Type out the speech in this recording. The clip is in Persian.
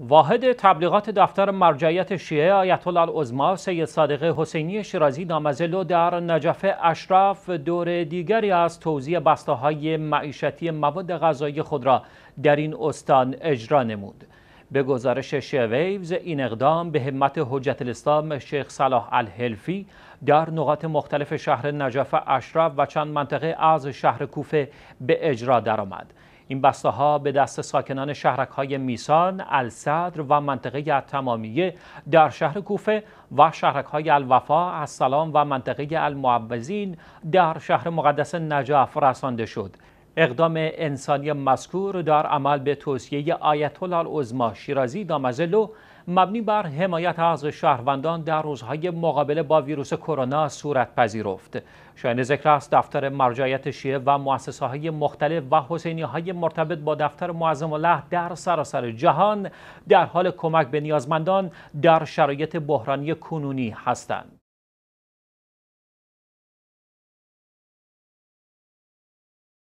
واحد تبلیغات دفتر مرجعیت شیعه آیت الله العظما سید صادق حسینی شیرازی نامزلو در نجف اشرف دور دیگری از توزیع بسته‌های معیشتی مواد غذایی خود را در این استان اجرا نمود به گزارش شیویوز این اقدام به همت حجت الاسلام شیخ صلاح الحلفی در نقاط مختلف شهر نجف اشرف و چند منطقه از شهر کوفه به اجرا درآمد این بسته ها به دست ساکنان شهرک های میسان، الصدر و منطقه تمامیه در شهر کوفه و شهرک های الوفا، السلام و منطقه المعوزین در شهر مقدس نجف رسانده شد. اقدام انسانی مذکور در عمل به توصیه آیت الله شیرازی دامزلو مبنی بر حمایت از شهروندان در روزهای مقابله با ویروس کرونا صورت پذیرفت. شاید ذکر است دفتر مرجعیت شیعه و مؤسسه های مختلف و حسینی های مرتبط با دفتر معظم الله در سراسر جهان در حال کمک به نیازمندان در شرایط بحرانی کنونی هستند.